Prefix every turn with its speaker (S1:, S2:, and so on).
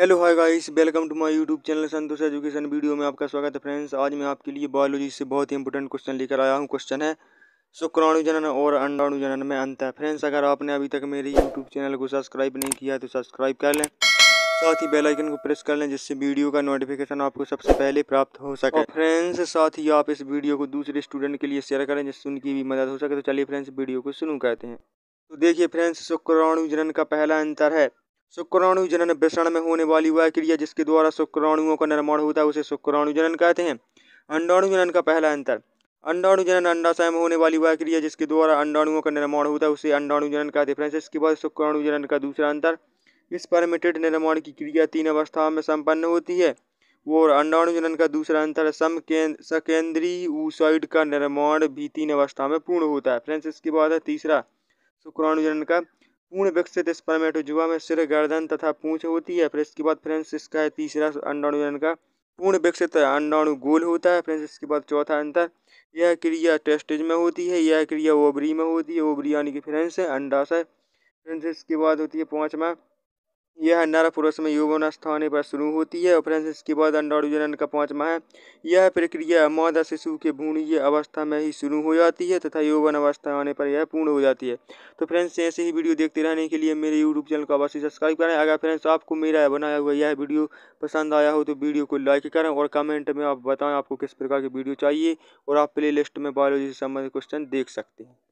S1: hello hi guys welcome to my YouTube channel Santosh education video में आपका स्वागत है फ्रेंड्स आज मैं आपके लिए बायोलॉजी से बहुत ही इंपॉर्टेंट क्वेश्चन लेकर आया हूँ क्वेश्चन है शुक्राणु जनन और अंडाणु जनन में अंत है फ्रेंड्स अगर आपने अभी तक मेरे यूट्यूब चैनल को सब्सक्राइब नहीं किया है तो सब्सक्राइब कर लें साथ ही बेलाइकन को प्रेस कर लें जिससे वीडियो का नोटिफिकेशन आपको सबसे पहले प्राप्त हो सके फ्रेंड्स साथ ही आप इस वीडियो को दूसरे स्टूडेंट के लिए शेयर करें जिससे उनकी भी मदद हो सके तो चलिए फ्रेंड्स वीडियो को शुरू करते हैं तो देखिए फ्रेंड्स शुक्राणु जनन का पहला अंतर है शुक्राणु जनन विषण में होने वाली वह क्रिया जिसके द्वारा शुक्राणुओं का निर्माण होता है उसे शुक्राणु जनन कहते हैं अंडाणु जनन का पहला अंतर अंडाणु जनन अंडाशय में होने वाली वह क्रिया जिसके द्वारा अंडाणुओं का निर्माण होता है उसे अंडाणु जनन कहते हैं फ्रेंड्स इसके बाद शुक्राणु जनन का दूसरा अंतर इस परमिटेड निर्माण की क्रिया तीन अवस्थाओं में संपन्न होती है और अंडाणु जनन का दूसरा अंतर सम सकेंद्रीय ऊसाइड का निर्माण भी तीन अवस्था में पूर्ण होता है फ्रेंड्स इसके बाद है तीसरा शुक्राणु जनन का पूर्ण विकसित स्पर्मेटोजुआ में सिर गर्दन तथा पूंछ होती है फिर इसके बाद फ्रेंड्स इसका है तीसरा अंडाणु का पूर्ण विकसित अंडाणु गोल होता है फ्रेंड्स इसके बाद चौथा अंतर यह क्रिया टेस्टिज में होती है यह क्रिया ओबरी में होती है ओबरी यानी कि फ्रेंड्स अंडाशय फ्रेंड्स इसके बाद होती है पाँचवा यह नर पुरुष में यौवन स्थान पर शुरू होती है और इसके बाद अंडाणु का पांचवा है यह प्रक्रिया मादा शिशु के भूणीय अवस्था में ही शुरू हो जाती है तथा यौवन अवस्था आने पर यह पूर्ण हो जाती है तो फ्रेंड्स ऐसे ही वीडियो देखते रहने के लिए मेरे यूट्यूब चैनल को अवश्य सब्सक्राइब करें अगर फ्रेंड्स आपको मेरा बनाया हुआ यह वीडियो पसंद आया हो तो वीडियो को लाइक करें और कमेंट में आप बताएँ आपको किस प्रकार की वीडियो चाहिए और आप प्ले में बायोलॉजी से संबंधित क्वेश्चन देख सकते हैं